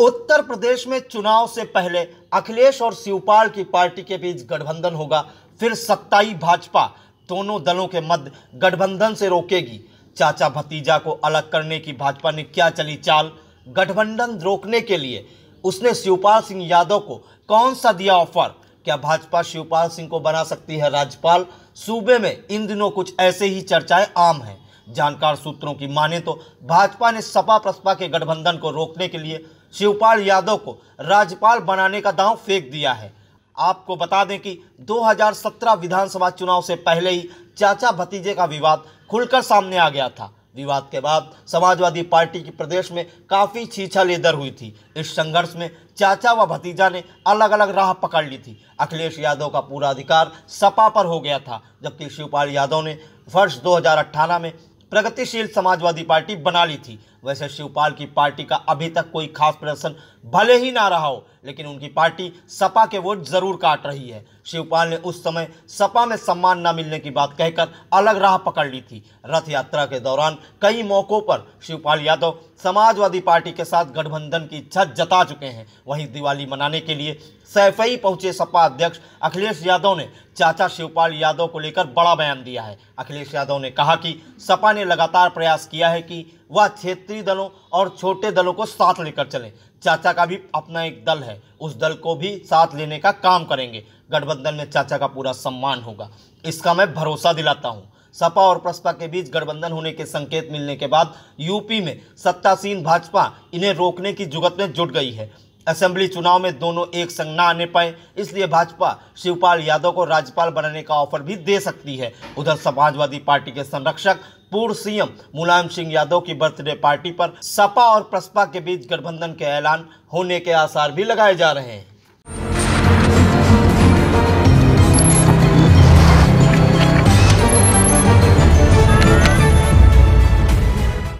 उत्तर प्रदेश में चुनाव से पहले अखिलेश और शिवपाल की पार्टी के बीच गठबंधन होगा फिर सत्ताई भाजपा दोनों दलों के मध्य गठबंधन से रोकेगी चाचा भतीजा को अलग करने की भाजपा ने क्या चली चाल गठबंधन रोकने के लिए उसने शिवपाल सिंह यादव को कौन सा दिया ऑफर क्या भाजपा शिवपाल सिंह को बना सकती है राज्यपाल सूबे में इन दिनों कुछ ऐसे ही चर्चाएं आम हैं जानकार सूत्रों की माने तो भाजपा ने सपा प्रसपा के गठबंधन को रोकने के लिए शिवपाल यादव को राज्यपाल बनाने का दांव फेंक दिया है आपको बता दें कि 2017 विधानसभा चुनाव से पहले ही चाचा भतीजे का विवाद खुलकर सामने आ गया था विवाद के बाद समाजवादी पार्टी की प्रदेश में काफ़ी छीछा लेदर हुई थी इस संघर्ष में चाचा व भतीजा ने अलग अलग राह पकड़ ली थी अखिलेश यादव का पूरा अधिकार सपा पर हो गया था जबकि शिवपाल यादव ने वर्ष 2018 में प्रगतिशील समाजवादी पार्टी बना ली थी वैसे शिवपाल की पार्टी का अभी तक कोई खास प्रदर्शन भले ही ना रहा हो लेकिन उनकी पार्टी सपा के वोट जरूर काट रही है शिवपाल ने उस समय सपा में सम्मान न मिलने की बात कहकर अलग राह पकड़ ली थी रथ यात्रा के दौरान कई मौक़ों पर शिवपाल यादव समाजवादी पार्टी के साथ गठबंधन की इच्छा जता चुके हैं वहीं दिवाली मनाने के लिए सैफई पहुंचे सपा अध्यक्ष अखिलेश यादव ने चाचा शिवपाल यादव को लेकर बड़ा बयान दिया है अखिलेश यादव ने कहा कि सपा ने लगातार प्रयास किया है कि वह क्षेत्रीय दलों और छोटे दलों को साथ लेकर चलें चाचा का भी अपना एक दल है उस दल को भी साथ लेने का काम करेंगे गठबंधन में चाचा का पूरा सम्मान होगा इसका मैं भरोसा दिलाता हूँ सपा और प्रसपा के बीच गठबंधन होने के संकेत मिलने के बाद यूपी में सत्तासीन भाजपा इन्हें रोकने की जुगत में जुट गई है असेंबली चुनाव में दोनों एक संग न आने पाए इसलिए भाजपा शिवपाल यादव को राज्यपाल बनाने का ऑफर भी दे सकती है उधर समाजवादी पार्टी के संरक्षक पूर्व सीएम मुलायम सिंह यादव की बर्थडे पार्टी पर सपा और प्रसपा के बीच गठबंधन के ऐलान होने के आसार भी लगाए जा रहे हैं